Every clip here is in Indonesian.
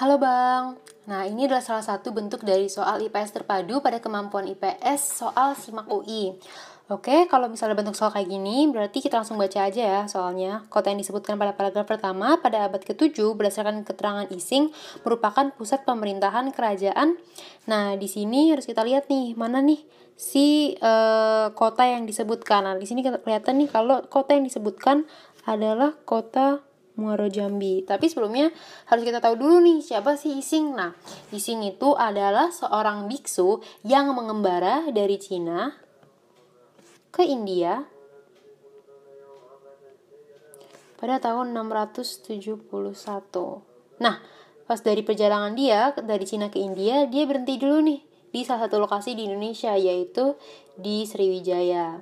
Halo Bang, nah ini adalah salah satu bentuk dari soal IPS terpadu pada kemampuan IPS soal SIMAK UI. Oke, kalau misalnya bentuk soal kayak gini, berarti kita langsung baca aja ya soalnya. Kota yang disebutkan pada paragraf pertama pada abad ke-7 berdasarkan keterangan Ising merupakan pusat pemerintahan kerajaan. Nah, di sini harus kita lihat nih, mana nih si uh, kota yang disebutkan. Nah, di sini kelihatan nih kalau kota yang disebutkan adalah kota Muaro Jambi. Tapi sebelumnya harus kita tahu dulu nih siapa sih Ising. Nah, Ising itu adalah seorang biksu yang mengembara dari Cina ke India pada tahun 671. Nah, pas dari perjalanan dia dari Cina ke India, dia berhenti dulu nih di salah satu lokasi di Indonesia yaitu di Sriwijaya.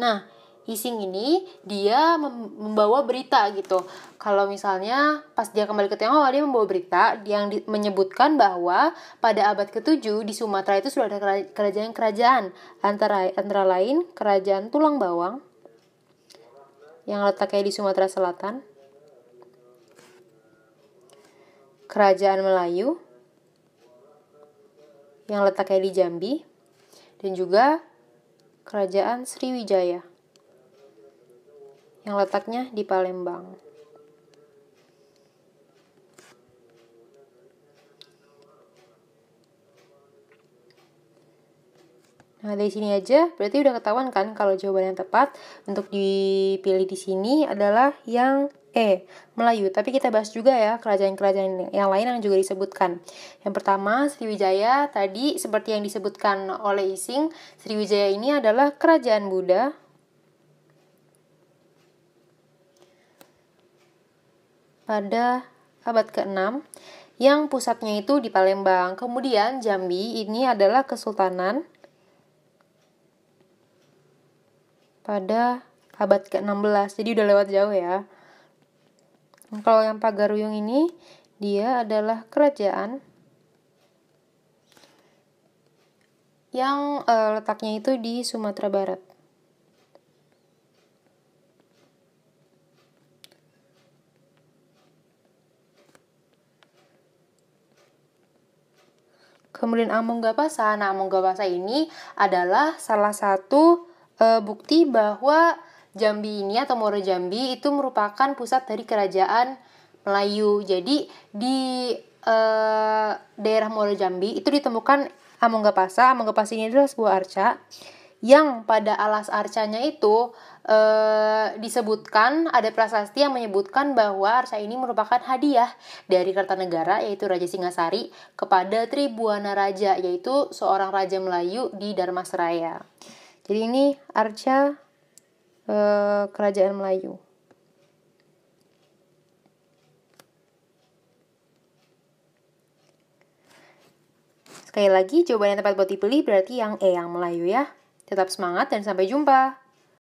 Nah, Ising ini dia membawa berita gitu. Kalau misalnya pas dia kembali ke tiongkok dia membawa berita yang menyebutkan bahwa pada abad ke-7 di Sumatera itu sudah ada kerajaan-kerajaan antara antara lain kerajaan Tulang Bawang yang letaknya di Sumatera Selatan. Kerajaan Melayu yang letaknya di Jambi dan juga kerajaan Sriwijaya yang letaknya di Palembang. Nah, dari sini aja berarti udah ketahuan kan kalau jawaban yang tepat untuk dipilih di sini adalah yang E, Melayu. Tapi kita bahas juga ya kerajaan-kerajaan yang lain yang juga disebutkan. Yang pertama, Sriwijaya tadi seperti yang disebutkan oleh Ising, Sriwijaya ini adalah kerajaan Buddha, pada abad ke-6 yang pusatnya itu di Palembang. Kemudian Jambi ini adalah kesultanan pada abad ke-16. Jadi udah lewat jauh ya. Kalau yang Pagaruyung ini dia adalah kerajaan yang e, letaknya itu di Sumatera Barat. Kemudian amonggapasa. Nah, amonggapasa ini adalah salah satu e, bukti bahwa Jambi ini atau Moro Jambi itu merupakan pusat dari kerajaan Melayu. Jadi di e, daerah Moro Jambi itu ditemukan amonggapasa. Amonggapasa ini adalah sebuah arca yang pada alas arcanya itu Eh, disebutkan ada prasasti yang menyebutkan bahwa arca ini merupakan hadiah dari Kertanegara yaitu Raja Singasari kepada Tribuana Raja yaitu seorang raja Melayu di Dharmasraya. Jadi ini arca e, eh, kerajaan Melayu. Sekali lagi, jawaban yang tepat buat dipilih berarti yang E, yang Melayu ya. Tetap semangat dan sampai jumpa!